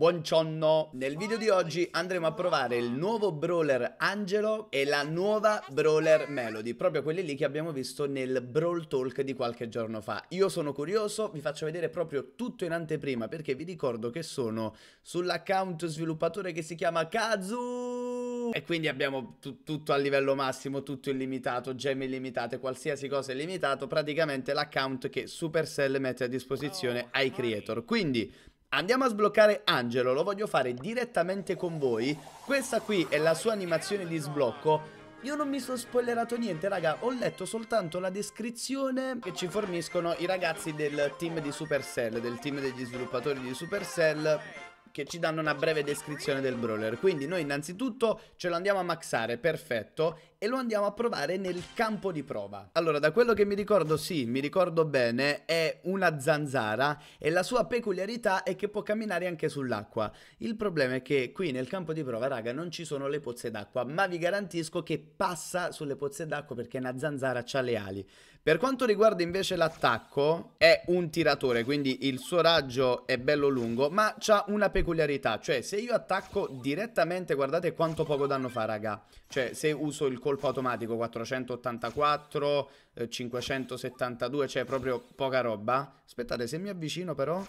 Buongiorno! Nel video di oggi andremo a provare il nuovo brawler Angelo e la nuova brawler Melody, proprio quelle lì che abbiamo visto nel Brawl Talk di qualche giorno fa. Io sono curioso, vi faccio vedere proprio tutto in anteprima perché vi ricordo che sono sull'account sviluppatore che si chiama Kazu! E quindi abbiamo tutto a livello massimo, tutto illimitato, gemme illimitate, qualsiasi cosa illimitato, praticamente l'account che Supercell mette a disposizione oh, ai creator. Quindi Andiamo a sbloccare Angelo, lo voglio fare direttamente con voi. Questa qui è la sua animazione di sblocco. Io non mi sono spoilerato niente raga Ho letto soltanto la descrizione Che ci forniscono i ragazzi del team di Supercell Del team degli sviluppatori di Supercell che ci danno una breve descrizione del brawler. Quindi noi innanzitutto ce lo andiamo a maxare, perfetto, e lo andiamo a provare nel campo di prova. Allora, da quello che mi ricordo, sì, mi ricordo bene, è una zanzara e la sua peculiarità è che può camminare anche sull'acqua. Il problema è che qui nel campo di prova, raga, non ci sono le pozze d'acqua, ma vi garantisco che passa sulle pozze d'acqua perché una zanzara ha le ali. Per quanto riguarda invece l'attacco, è un tiratore, quindi il suo raggio è bello lungo, ma c'ha una peculiarità peculiarità, cioè se io attacco direttamente, guardate quanto poco danno fa raga, cioè se uso il colpo automatico 484, eh, 572, cioè proprio poca roba, aspettate se mi avvicino però,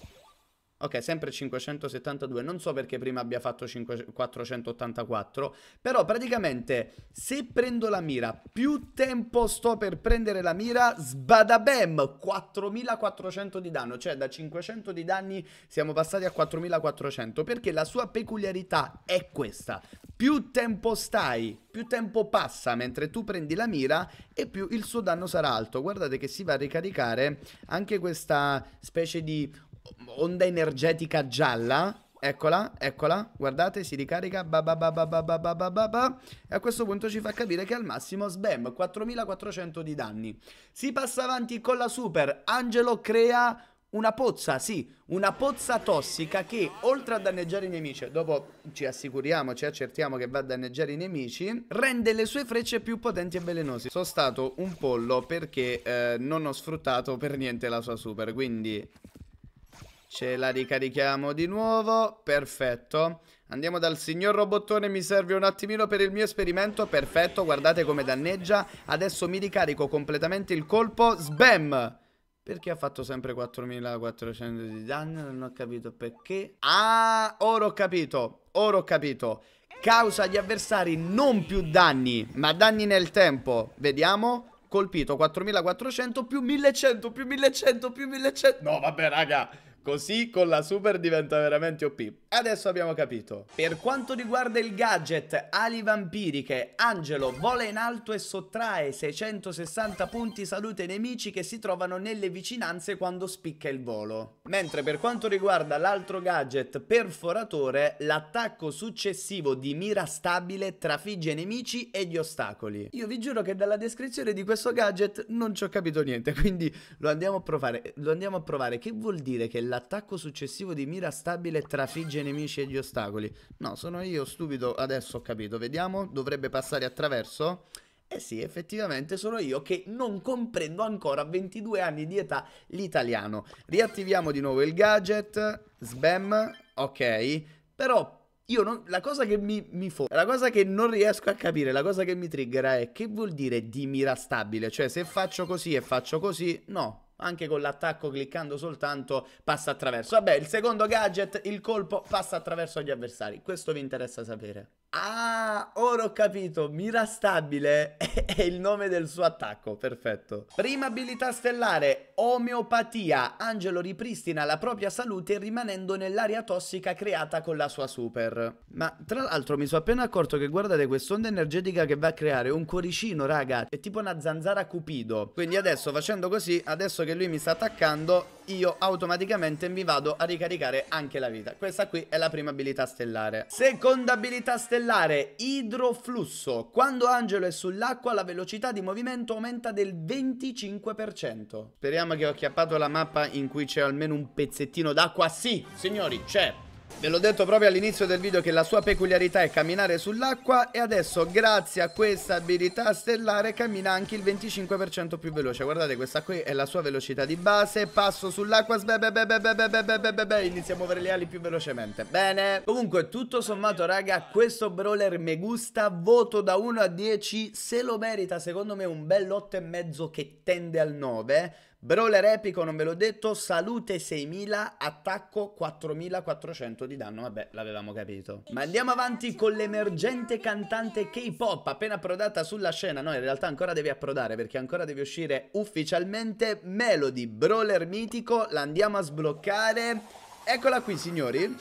Ok, sempre 572, non so perché prima abbia fatto 5, 484, però praticamente se prendo la mira, più tempo sto per prendere la mira, sbadabem, 4400 di danno, cioè da 500 di danni siamo passati a 4400, perché la sua peculiarità è questa, più tempo stai, più tempo passa mentre tu prendi la mira e più il suo danno sarà alto, guardate che si va a ricaricare anche questa specie di onda energetica gialla. Eccola, eccola, guardate, si ricarica, ba ba ba ba ba ba ba ba ba e a questo punto ci fa capire che al massimo sbam, 4400 di danni. Si passa avanti con la super, Angelo crea una pozza, sì, una pozza tossica che oltre a danneggiare i nemici, dopo ci assicuriamo, ci accertiamo che va a danneggiare i nemici, rende le sue frecce più potenti e velenose. Sono stato un pollo perché eh, non ho sfruttato per niente la sua super, quindi Ce la ricarichiamo di nuovo, perfetto. Andiamo dal signor robottone, mi serve un attimino per il mio esperimento, perfetto, guardate come danneggia. Adesso mi ricarico completamente il colpo, sbam! Perché ha fatto sempre 4400 di danno? Non ho capito perché. Ah, ora ho capito, ora ho capito. Causa agli avversari non più danni, ma danni nel tempo. Vediamo colpito 4400 più 1100 più 1100 più 1100 no vabbè raga Così con la super diventa veramente OP. Adesso abbiamo capito. Per quanto riguarda il gadget ali vampiriche, Angelo vola in alto e sottrae 660 punti salute ai nemici che si trovano nelle vicinanze quando spicca il volo. Mentre per quanto riguarda l'altro gadget perforatore, l'attacco successivo di mira stabile trafigge i nemici e gli ostacoli. Io vi giuro che dalla descrizione di questo gadget non ci ho capito niente, quindi lo andiamo a provare. Lo andiamo a provare. Che vuol dire che l'attacco successivo di mira stabile trafigge i nemici e gli ostacoli. No, sono io stupido, adesso ho capito. Vediamo, dovrebbe passare attraverso? Eh sì, effettivamente sono io che non comprendo ancora a 22 anni di età l'italiano. Riattiviamo di nuovo il gadget, sbam, ok, però io non, la cosa che mi, mi fo- la cosa che non riesco a capire, la cosa che mi triggera è che vuol dire di mira stabile, cioè se faccio così e faccio così, no, anche con l'attacco cliccando soltanto passa attraverso. Vabbè, il secondo gadget, il colpo passa attraverso gli avversari. Questo vi interessa sapere. Ah, ora ho capito, mira stabile è il nome del suo attacco, perfetto. Prima abilità stellare, omeopatia. Angelo ripristina la propria salute rimanendo nell'area tossica creata con la sua super. Ma tra l'altro mi sono appena accorto che guardate quest'onda energetica che va a creare un cuoricino, raga. È tipo una zanzara cupido. Quindi adesso facendo così, adesso che lui mi sta attaccando, io automaticamente mi vado a ricaricare anche la vita Questa qui è la prima abilità stellare Seconda abilità stellare, idroflusso Quando Angelo è sull'acqua la velocità di movimento aumenta del 25% Speriamo che ho acchiappato la mappa in cui c'è almeno un pezzettino d'acqua Sì, signori, c'è Ve l'ho detto proprio all'inizio del video che la sua peculiarità è camminare sull'acqua e adesso grazie a questa abilità stellare cammina anche il 25% più veloce. Guardate questa qui è la sua velocità di base, passo sull'acqua, inizia a muovere le ali più velocemente. Bene. Comunque tutto sommato raga questo brawler mi gusta, voto da 1 a 10, se lo merita secondo me un bel 8,5 che tende al 9. Brawler epico, non ve l'ho detto, salute 6000, attacco 4400 di danno, vabbè, l'avevamo capito. Ma andiamo avanti con l'emergente cantante K-pop, appena approdata sulla scena, no, in realtà ancora devi approdare perché ancora devi uscire ufficialmente Melody, Brawler mitico, la andiamo a sbloccare. Eccola qui, signori.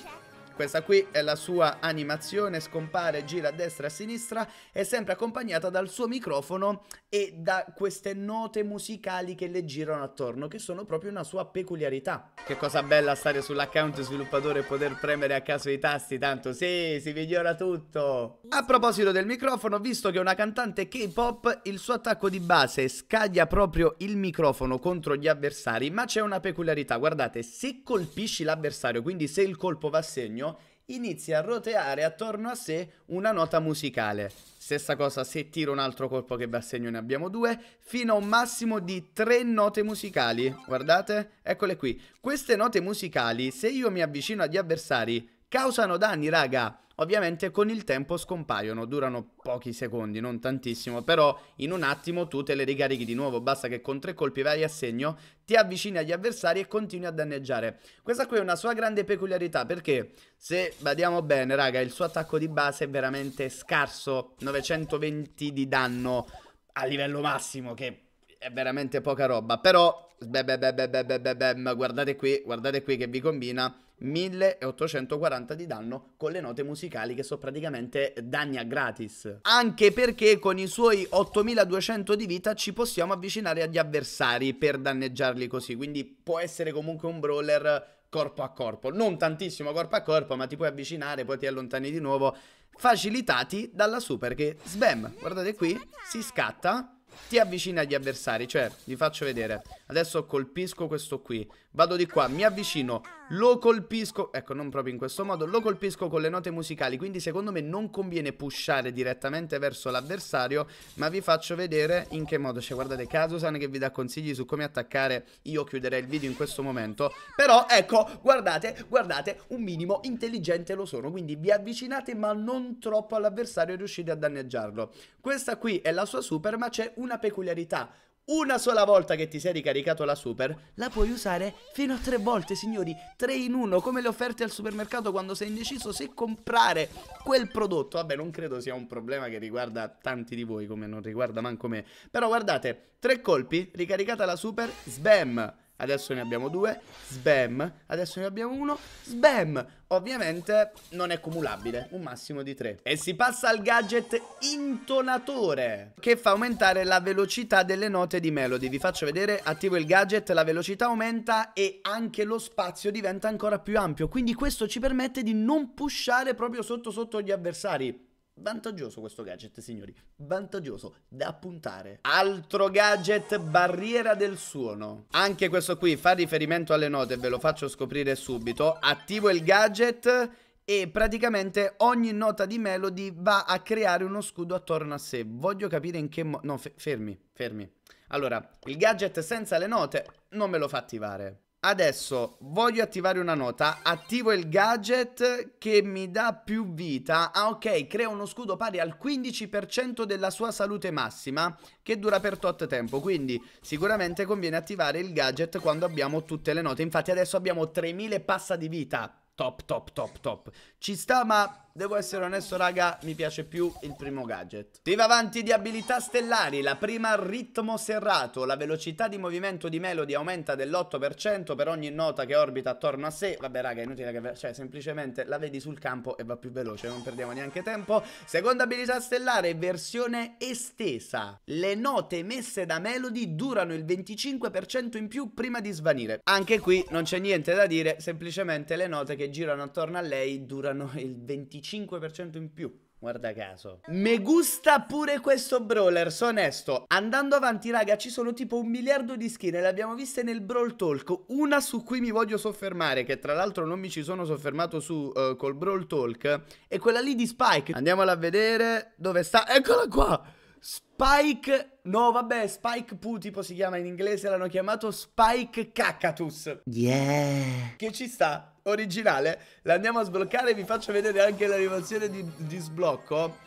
Questa qui è la sua animazione, scompare, gira a destra e a sinistra, è sempre accompagnata dal suo microfono e da queste note musicali che le girano attorno, che sono proprio una sua peculiarità. Che cosa bella stare sull'account sviluppatore e poter premere a caso i tasti, tanto sì, si migliora tutto. A proposito del microfono, visto che è una cantante K-pop, il suo attacco di base scaglia proprio il microfono contro gli avversari, ma c'è una peculiarità, guardate, se colpisci l'avversario, quindi se il colpo va a segno, inizia a roteare attorno a sé una nota musicale. Stessa cosa se tiro un altro colpo che va a segno, ne abbiamo due, fino a un massimo di tre note musicali. Guardate, eccole qui. Queste note musicali, se io mi avvicino agli avversari Causano danni, raga. Ovviamente con il tempo scompaiono, durano pochi secondi, non tantissimo, però in un attimo tu te le ricarichi di nuovo, basta che con tre colpi vai a segno, ti avvicini agli avversari e continui a danneggiare. Questa qui è una sua grande peculiarità, perché se badiamo bene, raga, il suo attacco di base è veramente scarso, 920 di danno a livello massimo, che è veramente poca roba, però beh, beh, beh, beh, beh, beh, guardate qui, guardate qui che vi combina 1840 di danno con le note musicali che sono praticamente danni a gratis. Anche perché con i suoi 8200 di vita ci possiamo avvicinare agli avversari per danneggiarli così, quindi può essere comunque un brawler corpo a corpo, non tantissimo corpo a corpo, ma ti puoi avvicinare, poi ti allontani di nuovo, facilitati dalla super che sbam, guardate qui, si scatta, ti avvicina agli avversari, cioè vi faccio vedere. Adesso colpisco questo qui Vado di qua, mi avvicino Lo colpisco, ecco non proprio in questo modo Lo colpisco con le note musicali Quindi secondo me non conviene pushare direttamente verso l'avversario Ma vi faccio vedere in che modo Cioè guardate Kazusan che vi dà consigli su come attaccare Io chiuderei il video in questo momento Però ecco, guardate, guardate Un minimo intelligente lo sono Quindi vi avvicinate ma non troppo all'avversario E riuscite a danneggiarlo Questa qui è la sua super ma c'è una peculiarità una sola volta che ti sei ricaricato la super, la puoi usare fino a tre volte, signori. Tre in uno, come le offerte al supermercato quando sei indeciso se comprare quel prodotto. Vabbè, non credo sia un problema che riguarda tanti di voi, come non riguarda manco me. Però guardate, tre colpi, ricaricata la super, sbam adesso ne abbiamo due, sbam, adesso ne abbiamo uno, sbam. Ovviamente non è cumulabile, un massimo di tre. E si passa al gadget intonatore, che fa aumentare la velocità delle note di melody. Vi faccio vedere, attivo il gadget, la velocità aumenta e anche lo spazio diventa ancora più ampio. Quindi questo ci permette di non pushare proprio sotto sotto gli avversari. Vantaggioso questo gadget, signori. Vantaggioso da puntare. Altro gadget, barriera del suono. Anche questo qui fa riferimento alle note, ve lo faccio scoprire subito. Attivo il gadget e praticamente ogni nota di melody va a creare uno scudo attorno a sé. Voglio capire in che modo... No, fermi, fermi. Allora, il gadget senza le note non me lo fa attivare. Adesso voglio attivare una nota, attivo il gadget che mi dà più vita, ah ok, crea uno scudo pari al 15% della sua salute massima che dura per tot tempo, quindi sicuramente conviene attivare il gadget quando abbiamo tutte le note, infatti adesso abbiamo 3000 passa di vita, top, top, top, top. Ci sta, ma devo essere onesto, raga, mi piace più il primo gadget. Teva avanti di abilità stellari, la prima ritmo serrato, la velocità di movimento di Melody aumenta dell'8% per ogni nota che orbita attorno a sé. Vabbè, raga, è inutile che... Cioè, semplicemente la vedi sul campo e va più veloce, non perdiamo neanche tempo. Seconda abilità stellare, versione estesa. Le note messe da Melody durano il 25% in più prima di svanire. Anche qui non c'è niente da dire, semplicemente le note che girano attorno a lei durano il 25% in più. Guarda caso. Me gusta pure questo brawler, sono onesto. Andando avanti, raga, ci sono tipo un miliardo di skin. Le abbiamo viste nel Brawl Talk. Una su cui mi voglio soffermare, che tra l'altro non mi ci sono soffermato su uh, col Brawl Talk, è quella lì di Spike. Andiamola a vedere dove sta. Eccola qua! Spike, no vabbè, Spike Poo tipo si chiama in inglese, l'hanno chiamato Spike Caccatus. Yeah. Che ci sta, originale. L'andiamo a sbloccare, vi faccio vedere anche l'animazione di, di sblocco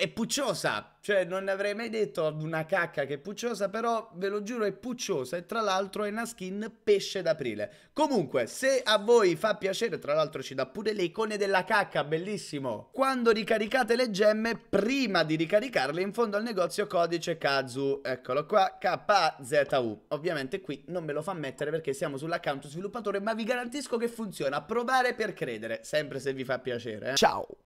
è pucciosa, cioè non avrei mai detto ad una cacca che è pucciosa, però ve lo giuro è pucciosa e tra l'altro è una skin pesce d'aprile. Comunque, se a voi fa piacere, tra l'altro ci dà pure le icone della cacca, bellissimo. Quando ricaricate le gemme, prima di ricaricarle, in fondo al negozio codice KAZU, eccolo qua, KZU. Ovviamente qui non me lo fa mettere perché siamo sull'account sviluppatore, ma vi garantisco che funziona, provare per credere, sempre se vi fa piacere. Eh. Ciao!